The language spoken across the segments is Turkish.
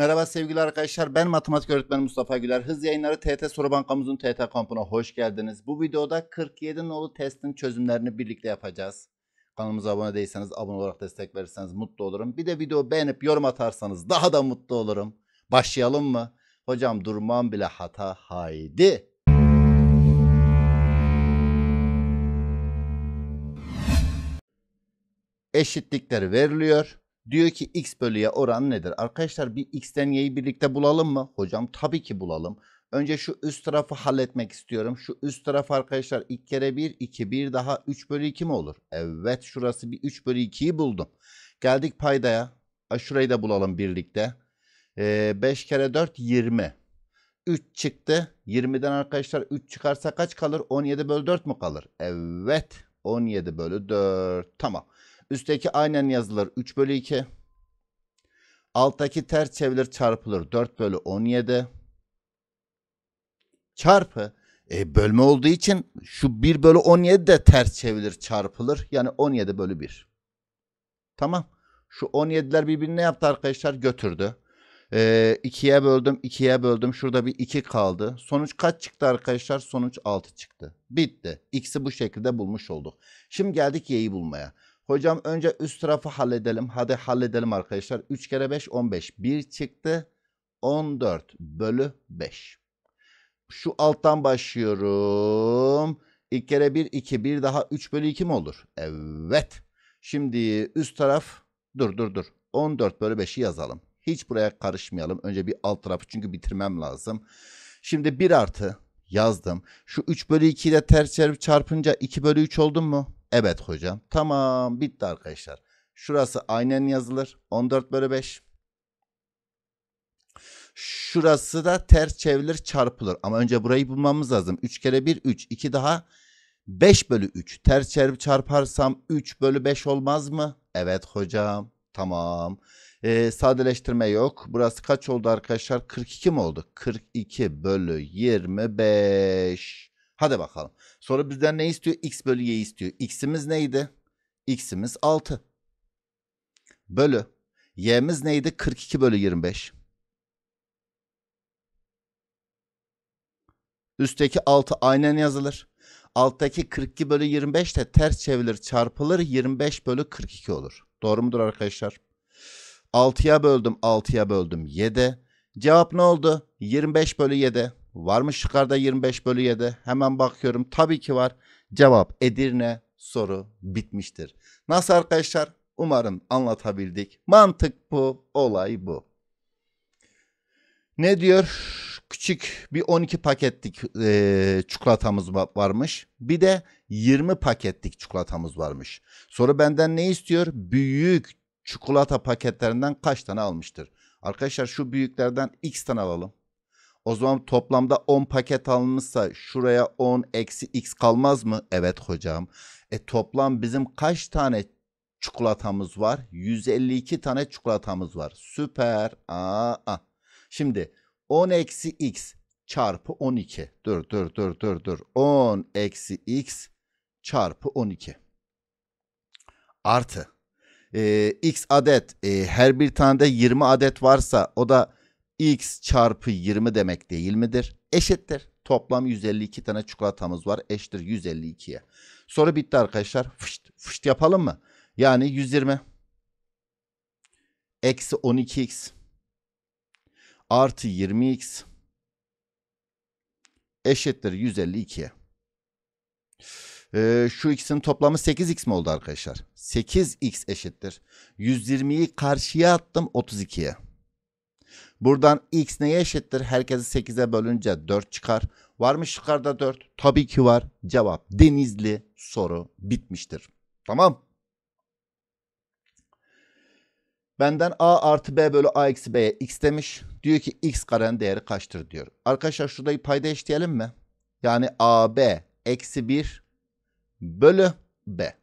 Merhaba sevgili arkadaşlar ben matematik öğretmeni Mustafa Güler. Hız yayınları TT Soru Bankamızın TT kampına hoş geldiniz. Bu videoda 47 nolu testin çözümlerini birlikte yapacağız. Kanalımıza abone değilseniz abone olarak destek verirseniz mutlu olurum. Bir de video beğenip yorum atarsanız daha da mutlu olurum. Başlayalım mı? Hocam durmam bile hata haydi. Eşitlikler veriliyor. Diyor ki x bölü y oranı nedir? Arkadaşlar bir x'ten y'yi birlikte bulalım mı? Hocam tabii ki bulalım. Önce şu üst tarafı halletmek istiyorum. Şu üst taraf arkadaşlar 2 kere 1, 2, 1 daha 3 bölü 2 mi olur? Evet şurası bir 3 bölü 2'yi buldum. Geldik paydaya. Şurayı da bulalım birlikte. Ee, 5 kere 4, 20. 3 çıktı. 20'den arkadaşlar 3 çıkarsa kaç kalır? 17 bölü 4 mu kalır? Evet 17 bölü 4 tamam. Üstteki aynen yazılır 3 bölü 2. Alttaki ters çevrilir çarpılır 4 bölü 17. Çarpı e, bölme olduğu için şu 1 bölü 17 de ters çevrilir çarpılır. Yani 17 bölü 1. Tamam. Şu 17'ler birbirini ne yaptı arkadaşlar? Götürdü. 2'ye e, ee, böldüm 2'ye böldüm şurada bir 2 kaldı. Sonuç kaç çıktı arkadaşlar? Sonuç 6 çıktı. Bitti. X'i bu şekilde bulmuş olduk. Şimdi geldik Y'yi bulmaya. Hocam önce üst tarafı halledelim. Hadi halledelim arkadaşlar. 3 kere 5 15. 1 çıktı. 14 bölü 5. Şu alttan başlıyorum. 2 kere 1 2. 1 daha 3 bölü 2 mi olur? Evet. Şimdi üst taraf dur dur dur. 14 bölü 5'i yazalım. Hiç buraya karışmayalım. Önce bir alt tarafı çünkü bitirmem lazım. Şimdi 1 artı yazdım. Şu 3 bölü 2 ile ters çarpınca 2 bölü 3 oldum mu? Evet hocam. Tamam bitti arkadaşlar. Şurası aynen yazılır. 14 bölü 5. Şurası da ters çevrilir çarpılır. Ama önce burayı bulmamız lazım. 3 kere 1 3. 2 daha 5 bölü 3. Ters çevirip çarparsam 3 bölü 5 olmaz mı? Evet hocam. Tamam. Ee, sadeleştirme yok. Burası kaç oldu arkadaşlar? 42 mi oldu? 42 bölü 25. Hadi bakalım. Sonra bizden ne istiyor? X bölü Y istiyor. X'imiz neydi? X'imiz 6. Bölü. Y'miz neydi? 42 bölü 25. Üstteki 6 aynen yazılır. Alttaki 42 bölü 25 de ters çevrilir çarpılır 25 bölü 42 olur. Doğru mudur arkadaşlar? 6'ya böldüm 6'ya böldüm 7. Cevap ne oldu? 25 bölü 7. Var mı şıklarda 25 bölü 7? Hemen bakıyorum. Tabii ki var. Cevap Edirne soru bitmiştir. Nasıl arkadaşlar? Umarım anlatabildik. Mantık bu, olay bu. Ne diyor? Küçük bir 12 paketlik e, çikolatamız varmış. Bir de 20 paketlik çikolatamız varmış. Soru benden ne istiyor? Büyük çikolata paketlerinden kaç tane almıştır? Arkadaşlar şu büyüklerden x tane alalım. O zaman toplamda 10 paket alınmışsa şuraya 10 eksi x kalmaz mı? Evet hocam. E toplam bizim kaç tane çikolatamız var? 152 tane çikolatamız var. Süper. Aa, aa. Şimdi 10 eksi x çarpı 12. Dur dur dur dur dur. 10 eksi x çarpı 12. Artı. Ee, x adet e, her bir tane de 20 adet varsa o da x çarpı 20 demek değil midir? Eşittir. Toplam 152 tane çikolatamız var. Eşittir 152'ye. Soru bitti arkadaşlar. Fışt fışt yapalım mı? Yani 120 eksi 12x artı 20x eşittir 152'ye. Ee, şu x'in toplamı 8x mi oldu arkadaşlar? 8x eşittir. 120'yi karşıya attım 32'ye. Buradan x neye eşittir? Herkesi 8'e bölünce 4 çıkar. Var mı şıklarda 4? Tabii ki var. Cevap denizli soru bitmiştir. Tamam. Benden a artı b bölü a eksi b'ye x demiş. Diyor ki x karenin değeri kaçtır diyor. Arkadaşlar şurada payda eşitleyelim mi? Yani a b eksi 1 bölü b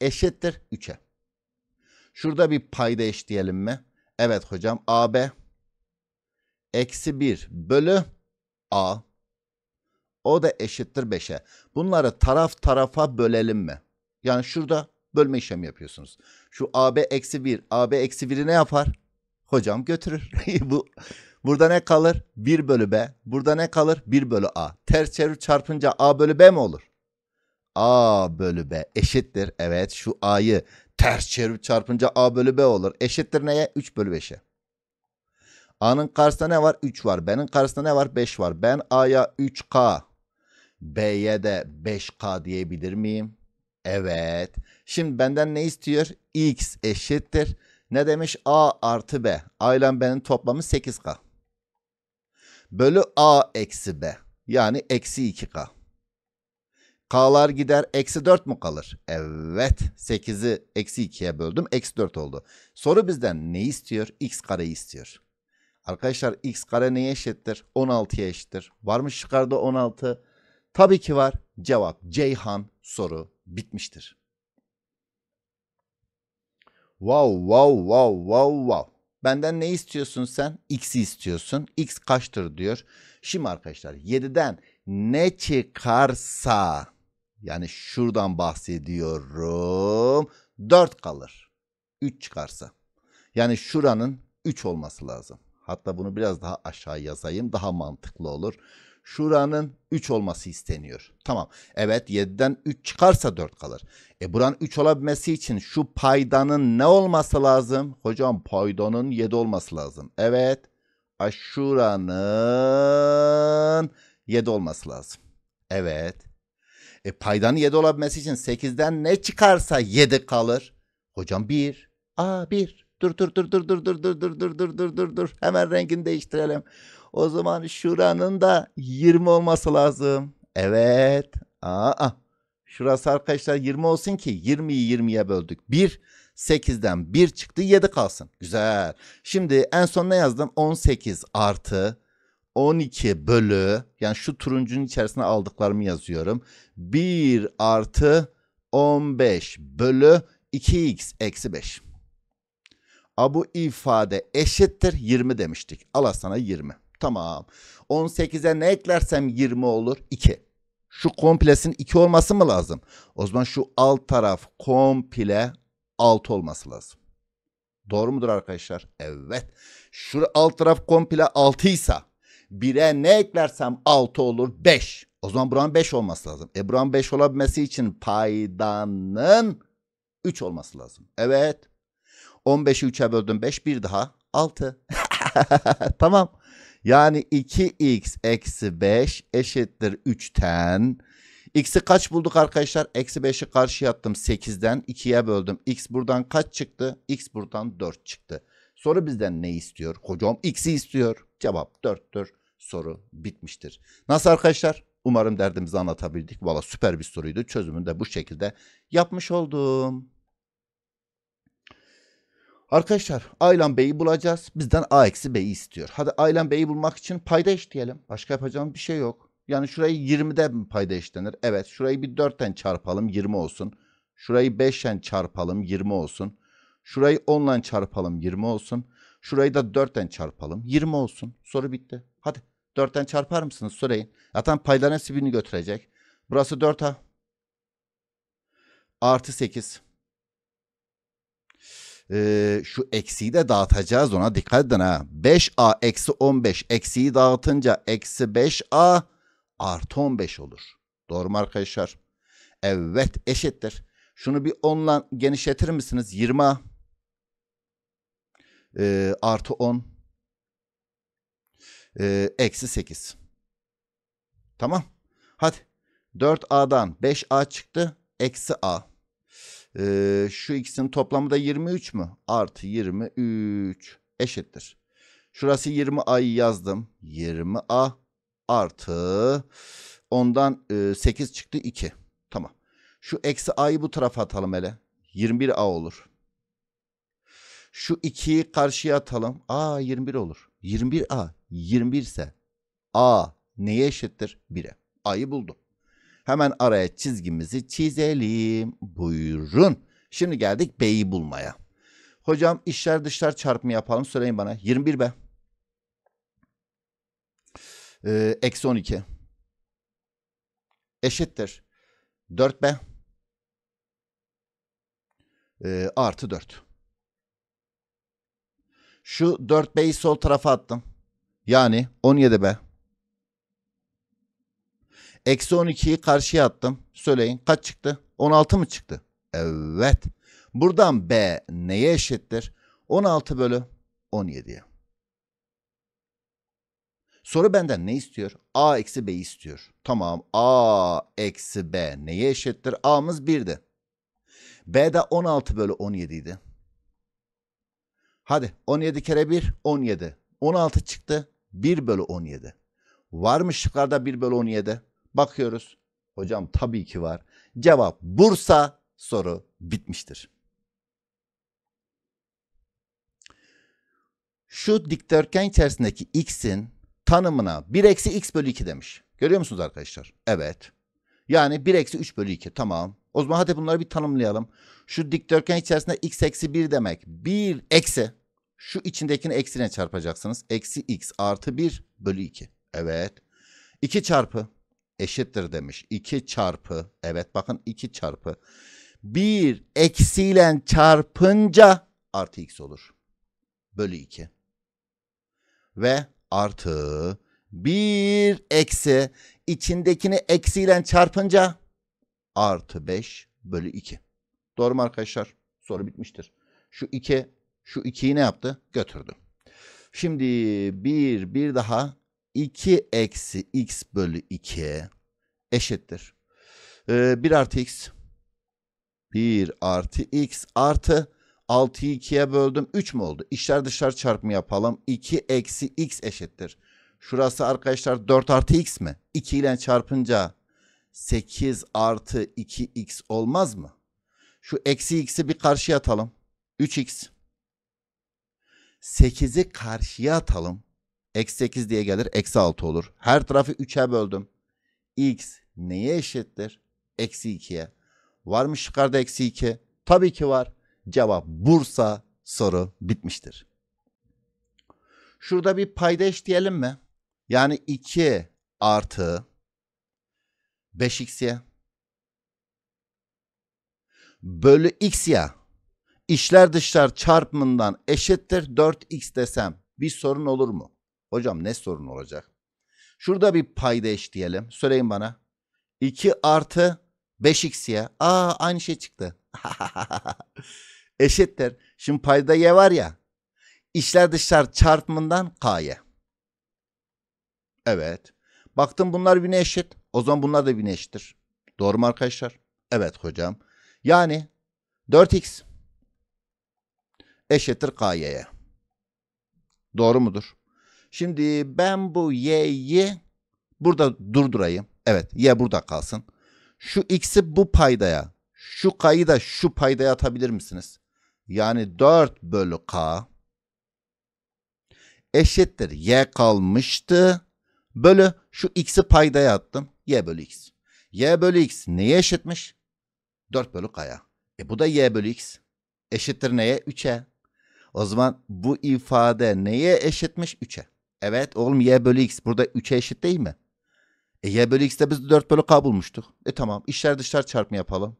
eşittir 3'e. Şurada bir payda eşitleyelim mi? Evet hocam AB eksi 1 bölü A o da eşittir 5'e. Bunları taraf tarafa bölelim mi? Yani şurada bölme işlemi yapıyorsunuz. Şu AB eksi 1 AB eksi 1'i ne yapar? Hocam götürür. Bu Burada ne kalır? 1 bölü B. Burada ne kalır? 1 bölü A. Ters çevir çarpınca A bölü B mi olur? A bölü B eşittir. Evet şu A'yı ters çevirip çarpınca A bölü B olur. Eşittir neye? 3 bölü 5'e. A'nın karşısında ne var? 3 var. B'nin karşısında ne var? 5 var. Ben A'ya 3K, B'ye de 5K diyebilir miyim? Evet. Şimdi benden ne istiyor? X eşittir. Ne demiş? A artı B. A ile B'nin toplamı 8K. Bölü A eksi B. Yani eksi 2K. K'lar gider. Eksi 4 mu kalır? Evet. 8'i eksi 2'ye böldüm. Eksi 4 oldu. Soru bizden ne istiyor? X kareyi istiyor. Arkadaşlar x kare neye eşittir? 16'ya eşittir. Varmış yukarıda 16. Tabii ki var. Cevap Ceyhan soru bitmiştir. Wow wow wow wow wow. Benden ne istiyorsun sen? X'i istiyorsun. X kaçtır diyor. Şimdi arkadaşlar 7'den ne çıkarsa yani şuradan bahsediyorum. 4 kalır. 3 çıkarsa. Yani şuranın 3 olması lazım. Hatta bunu biraz daha aşağı yazayım. Daha mantıklı olur. Şuranın 3 olması isteniyor. Tamam. Evet 7'den 3 çıkarsa 4 kalır. E buranın 3 olabilmesi için şu paydanın ne olması lazım? Hocam paydanın 7 olması lazım. Evet. Aşuranın 7 olması lazım. Evet. E paydanın 7 olabilmesi için 8'den ne çıkarsa 7 kalır. Hocam 1. Aa 1. Dur dur dur dur dur dur dur dur dur dur dur dur dur. Hemen rengini değiştirelim. O zaman şuranın da 20 olması lazım. Evet. Aa. Şurası arkadaşlar 20 olsun ki 20'yi 20'ye böldük. 1 8'den 1 çıktı 7 kalsın. Güzel. Şimdi en son ne yazdım? 18 artı 12 bölü yani şu turuncunun içerisine aldıklarımı yazıyorum. 1 artı 15 bölü 2x eksi 5. A bu ifade eşittir 20 demiştik. Al sana 20. Tamam. 18'e ne eklersem 20 olur? 2. Şu komplesin 2 olması mı lazım? O zaman şu alt taraf komple 6 olması lazım. Doğru mudur arkadaşlar? Evet. Şu alt taraf komple 6 ise 1'e ne eklersem 6 olur 5. O zaman buranın 5 olması lazım. E buranın 5 olabilmesi için paydanın 3 olması lazım. Evet. 15'i 3'e böldüm 5 bir daha 6. tamam. Yani 2x eksi 5 eşittir 3'ten. X'i kaç bulduk arkadaşlar? Eksi 5'i karşıya attım 8'den 2'ye böldüm. X buradan kaç çıktı? X buradan 4 çıktı. Soru bizden ne istiyor? Hocam x'i istiyor. Cevap 4'tür soru bitmiştir. Nasıl arkadaşlar? Umarım derdimizi anlatabildik. Valla süper bir soruydu. Çözümünü de bu şekilde yapmış oldum. Arkadaşlar Aylan Bey'i bulacağız. Bizden A eksi B'yi istiyor. Hadi Aylan Bey'i bulmak için payda eşitleyelim. Başka yapacağımız bir şey yok. Yani şurayı 20'de mi payda eşitlenir? Evet. Şurayı bir 4'ten çarpalım 20 olsun. Şurayı 5'ten çarpalım 20 olsun. Şurayı 10'la çarpalım 20 olsun. Şurayı da 4'ten çarpalım 20 olsun. Soru bitti. Hadi Dörtten çarpar mısınız? Söyleyin. Zaten payların hepsi birini götürecek. Burası 4A. Artı 8. Ee, şu eksiyi de dağıtacağız ona dikkat edin ha. 5A eksi 15 eksiyi dağıtınca eksi 5A artı 15 olur. Doğru mu arkadaşlar? Evet eşittir. Şunu bir 10'la genişletir misiniz? 20A ee, artı 10 ee, eksi 8. Tamam. Hadi 4A'dan 5A çıktı. Eksi A. Ee, şu ikisinin toplamı da 23 mü? Artı 23 eşittir. Şurası 20A'yı yazdım. 20A artı ondan e, 8 çıktı 2. Tamam. Şu eksi A'yı bu tarafa atalım hele. 21A olur. Şu 2'yi karşıya atalım. A 21 olur. 21A 21 ise A neye eşittir? 1'e. A'yı buldum. Hemen araya çizgimizi çizelim. Buyurun. Şimdi geldik B'yi bulmaya. Hocam işler dışlar çarpımı yapalım. Söyleyin bana. 21B. Ee, eksi 12. Eşittir. 4B. Ee, artı 4. Şu 4 B'yi sol tarafa attım. Yani 17 B. Eksi 12'yi karşıya attım. Söyleyin kaç çıktı? 16 mı çıktı? Evet. Buradan B neye eşittir? 16 bölü 17'ye. Soru benden ne istiyor? A eksi B istiyor. Tamam A eksi B neye eşittir? A'mız 1'di. B'de 16 bölü 17 Hadi 17 kere 1 17. 16 çıktı 1 bölü 17. Var mı şıklarda 1 bölü 17? Bakıyoruz. Hocam tabii ki var. Cevap Bursa soru bitmiştir. Şu dikdörtgen içerisindeki x'in tanımına 1 eksi x bölü 2 demiş. Görüyor musunuz arkadaşlar? Evet. Yani 1 eksi 3 bölü 2 tamam. O zaman hadi bunları bir tanımlayalım. Şu dikdörtgen içerisinde x eksi 1 demek. 1 eksi şu içindekini eksine çarpacaksınız. Eksi x artı 1 bölü 2. Evet. 2 çarpı eşittir demiş. 2 çarpı. Evet bakın 2 çarpı. 1 eksiyle çarpınca artı x olur. Bölü 2. Ve artı 1 eksi içindekini eksiyle çarpınca artı 5 bölü 2. Doğru mu arkadaşlar? Soru bitmiştir. Şu 2 şu 2'yi ne yaptı? Götürdü. Şimdi 1, 1 daha 2 eksi x bölü 2 eşittir. Ee, artı x. 1 artı x artı 6'yı 2'ye böldüm. 3 mü oldu? İçler dışlar çarpımı yapalım. 2 eksi x eşittir. Şurası arkadaşlar 4 artı x mi? 2 ile çarpınca 8 artı 2x olmaz mı? Şu eksi x'i bir karşıya atalım. 3x. 8'i karşıya atalım. Eksi 8 diye gelir. Eksi 6 olur. Her tarafı 3'e böldüm. X neye eşittir? Eksi 2'ye. Var mı şıklarda eksi 2? Tabii ki var. Cevap Bursa soru bitmiştir. Şurada bir payda eşleyelim mi? Yani 2 artı 5x'ye bölü x'ye İşler dışlar çarpımından eşittir 4x desem bir sorun olur mu? Hocam ne sorun olacak? Şurada bir payda eş Söyleyin bana. 2 artı 5x ya. Aa aynı şey çıktı. eşittir. Şimdi payda y var ya. İşler dışlar çarpımından k'ye. Evet. Baktım bunlar birine eşit. O zaman bunlar da birine eşittir. Doğru mu arkadaşlar? Evet hocam. Yani 4x eşittir k'ye. Doğru mudur? Şimdi ben bu y'yi burada durdurayım. Evet y burada kalsın. Şu x'i bu paydaya, şu k'yı da şu paydaya atabilir misiniz? Yani 4 bölü k eşittir. Y kalmıştı. Bölü şu x'i paydaya attım. Y bölü x. Y bölü x neye eşitmiş? 4 bölü k'ya. E bu da y bölü x. Eşittir neye? 3'e. O zaman bu ifade neye eşitmiş? 3'e. Evet oğlum y bölü x burada 3'e eşit değil mi? E y bölü x'te biz 4 bölü k bulmuştuk. E tamam işler dışlar çarpma yapalım.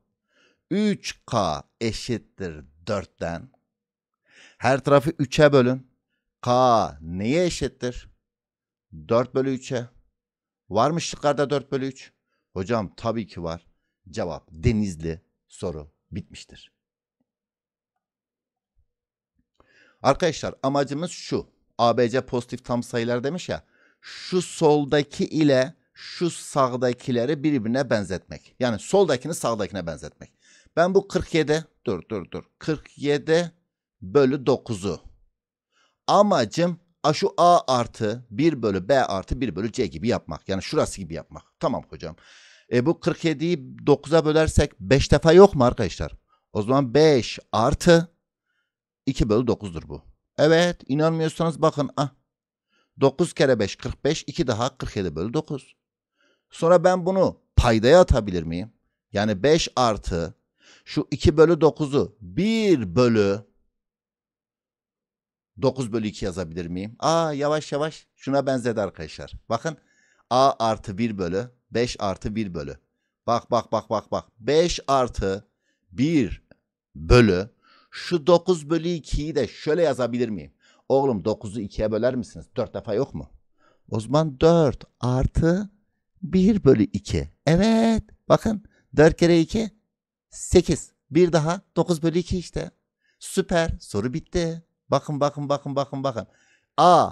3k eşittir 4'ten. Her tarafı 3'e bölün. K neye eşittir? 4 bölü 3'e. Var mı şıklarda 4 bölü 3? Hocam tabii ki var. Cevap denizli soru bitmiştir. Arkadaşlar amacımız şu. ABC pozitif tam sayılar demiş ya. Şu soldaki ile şu sağdakileri birbirine benzetmek. Yani soldakini sağdakine benzetmek. Ben bu 47 dur dur dur 47 bölü 9'u amacım şu a artı 1 bölü b artı 1 bölü c gibi yapmak. Yani şurası gibi yapmak. Tamam hocam. E bu 47'yi 9'a bölersek 5 defa yok mu arkadaşlar? O zaman 5 artı 2 bölü 9'dur bu. Evet inanmıyorsanız bakın ah. 9 kere 5 45 2 daha 47 bölü 9. Sonra ben bunu paydaya atabilir miyim? Yani 5 artı şu 2 bölü 9'u 1 bölü 9 bölü 2 yazabilir miyim? Aa yavaş yavaş şuna benzedi arkadaşlar. Bakın a artı 1 bölü 5 artı 1 bölü. Bak bak bak bak bak. 5 artı 1 bölü şu 9 bölü 2'yi de şöyle yazabilir miyim? Oğlum 9'u 2'ye böler misiniz? 4 defa yok mu? O zaman 4 artı 1 bölü 2. Evet bakın 4 kere 2 8. Bir daha 9 bölü 2 işte. Süper soru bitti. Bakın bakın bakın bakın bakın. A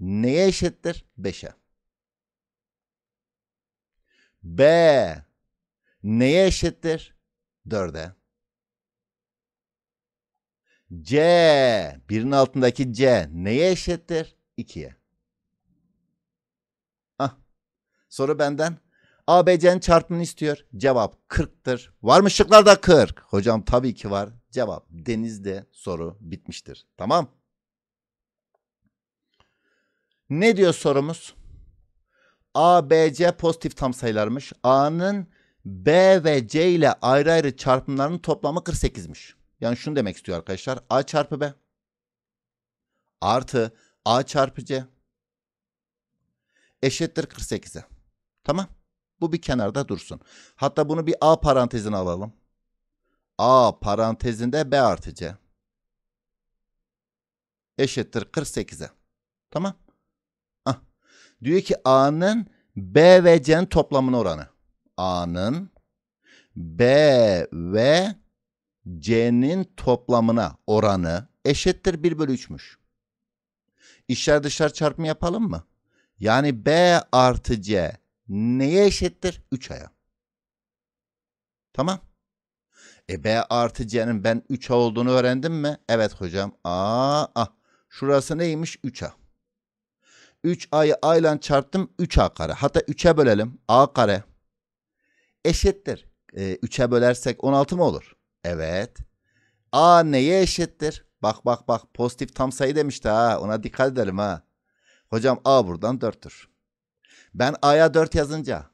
neye eşittir? 5'e. B neye eşittir? 4'e. C. Birin altındaki C neye eşittir? 2'ye. Ah. Soru benden. ABC'nin çarpımını istiyor. Cevap 40'tır. Var mı şıklar da 40? Hocam tabii ki var. Cevap denizde soru bitmiştir. Tamam. Ne diyor sorumuz? ABC pozitif tam sayılarmış. A'nın B ve C ile ayrı ayrı çarpımlarının toplamı 48'miş. Yani şunu demek istiyor arkadaşlar. A çarpı B artı A çarpı C eşittir 48'e. Tamam. Bu bir kenarda dursun. Hatta bunu bir A parantezine alalım. A parantezinde B artı C eşittir 48'e. Tamam. Ah. Diyor ki A'nın B ve C'nin toplamının oranı. A'nın B ve C'nin toplamına oranı eşittir 1 bölü 3'müş. İşler dışlar çarpımı yapalım mı? Yani B artı C neye eşittir? 3A'ya. Tamam. E B artı C'nin ben 3A olduğunu öğrendim mi? Evet hocam. Aa, ah. Şurası neymiş? 3A. 3A'yı A ile çarptım 3A kare. Hatta 3'e bölelim. A kare eşittir. E, 3'e bölersek 16 mı olur? Evet. A neye eşittir? Bak bak bak pozitif tam sayı demişti ha ona dikkat edelim ha. Hocam A buradan 4'tür. Ben A'ya 4 yazınca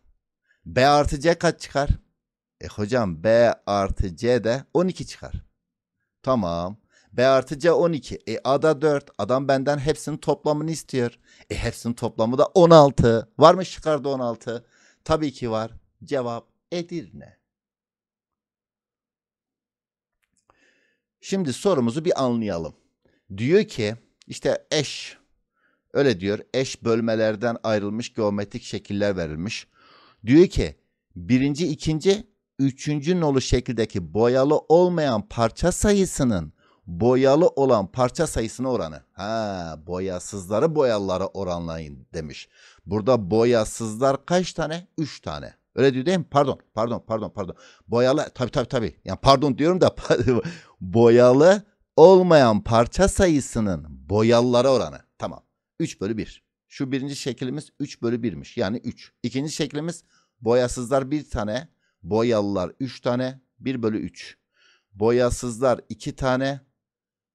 B artı C kaç çıkar? E hocam B artı C de 12 çıkar. Tamam. B artı C 12. E A da 4. Adam benden hepsinin toplamını istiyor. E hepsinin toplamı da 16. Var mı şıklarda 16? Tabii ki var. Cevap Edirne. Şimdi sorumuzu bir anlayalım. Diyor ki işte eş öyle diyor eş bölmelerden ayrılmış geometrik şekiller verilmiş. Diyor ki birinci, ikinci, üçüncü nolu şekildeki boyalı olmayan parça sayısının boyalı olan parça sayısına oranı. Ha boyasızları boyalılara oranlayın demiş. Burada boyasızlar kaç tane? Üç tane. Öyle diyor değil mi? Pardon, pardon, pardon, pardon. Boyalı, tabii tabii tabii. Yani pardon diyorum da boyalı olmayan parça sayısının boyalılara oranı. Tamam. 3 bölü 1. Şu birinci şeklimiz 3 bölü 1'miş. Yani 3. İkinci şeklimiz boyasızlar 1 tane, boyalılar 3 tane, 1 bölü 3. Boyasızlar 2 tane,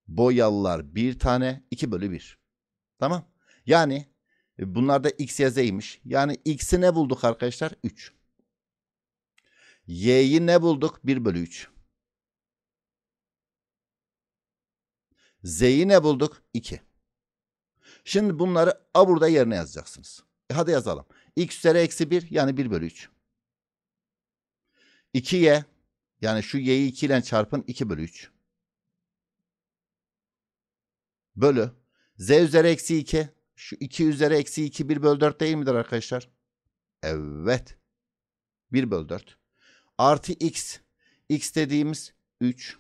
boyalılar 1 tane, 2 bölü 1. Tamam. Yani e, bunlar da x, yazıymış. Yani x'i ne bulduk arkadaşlar? 3 y'yi ne bulduk? 1 bölü 3. z'yi ne bulduk? 2. Şimdi bunları a burada yerine yazacaksınız. E hadi yazalım. x üzeri eksi 1 yani 1 bölü 3. 2y yani şu y'yi 2 ile çarpın 2 bölü 3. Bölü z üzeri eksi 2 şu 2 üzeri eksi 2 1 bölü 4 değil midir arkadaşlar? Evet. 1 bölü 4 artı x. x dediğimiz 3.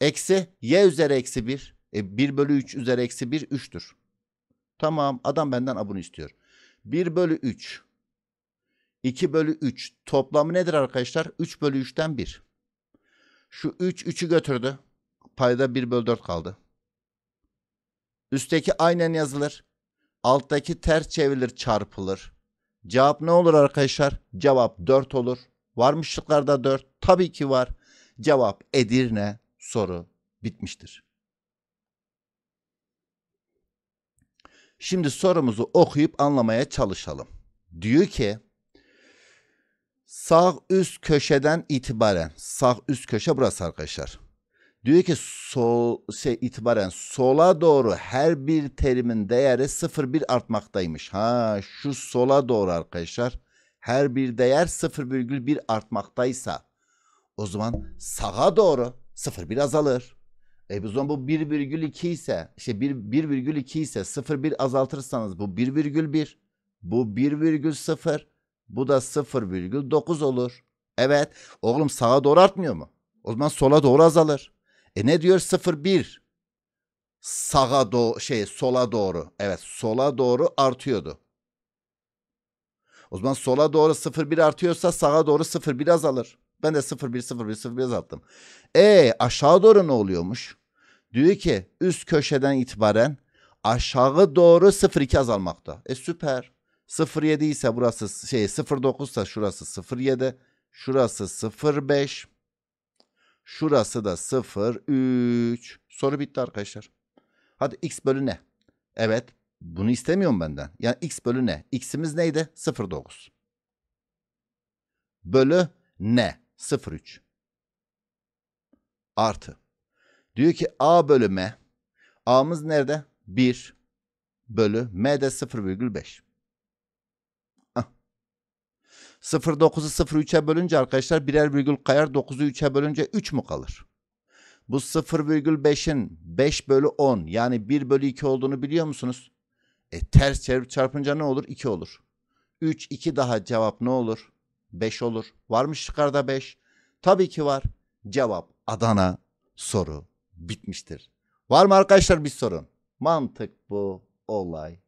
Eksi y üzeri eksi 1. E, 1 bölü 3 üzeri eksi 1 3'tür. Tamam adam benden abunu istiyor. 1 bölü 3. 2 bölü 3. Toplamı nedir arkadaşlar? 3 bölü 3'ten 1. Şu 3 3'ü götürdü. Payda 1 bölü 4 kaldı. Üstteki aynen yazılır. Alttaki ters çevrilir çarpılır. Cevap ne olur arkadaşlar? Cevap 4 olur. Varmışlıklarda 4. Tabii ki var. Cevap Edirne soru bitmiştir. Şimdi sorumuzu okuyup anlamaya çalışalım. Diyor ki sağ üst köşeden itibaren sağ üst köşe burası arkadaşlar. Diyor ki sol şey itibaren sola doğru her bir terimin değeri 0,1 artmaktaymış. Ha şu sola doğru arkadaşlar her bir değer 0,1 artmaktaysa o zaman sağa doğru 0,1 azalır. E bu zaman bu 1,2 ise şey, işte 1,2 ise 0,1 azaltırsanız bu 1,1 bu 1,0 bu da 0,9 olur. Evet oğlum sağa doğru artmıyor mu? O zaman sola doğru azalır. E ne diyor 01? Sağa do şey sola doğru. Evet sola doğru artıyordu. O zaman sola doğru 01 artıyorsa sağa doğru 01 azalır. Ben de 01 01 01 azalttım. E aşağı doğru ne oluyormuş? Diyor ki üst köşeden itibaren aşağı doğru 02 azalmakta. E süper. 07 ise burası şey 09 ise şurası 07, şurası 05. Şurası da 0, 3. Soru bitti arkadaşlar. Hadi x bölü ne? Evet bunu istemiyorum benden. Yani x bölü ne? X'imiz neydi? 0,9. Bölü ne? 0,3. Artı. Diyor ki a bölü m. A'mız nerede? 1 bölü m de 0,5. 0.9'u 0.3'e bölünce arkadaşlar birer virgül kayar 9'u 3'e bölünce 3 mu kalır? Bu 0,5'in 5 bölü 10 yani 1 bölü 2 olduğunu biliyor musunuz? E ters çevirip çarpınca ne olur? 2 olur. 3, 2 daha cevap ne olur? 5 olur. Var mı yukarıda 5. Tabii ki var. Cevap Adana soru bitmiştir. Var mı arkadaşlar bir sorun? Mantık bu olay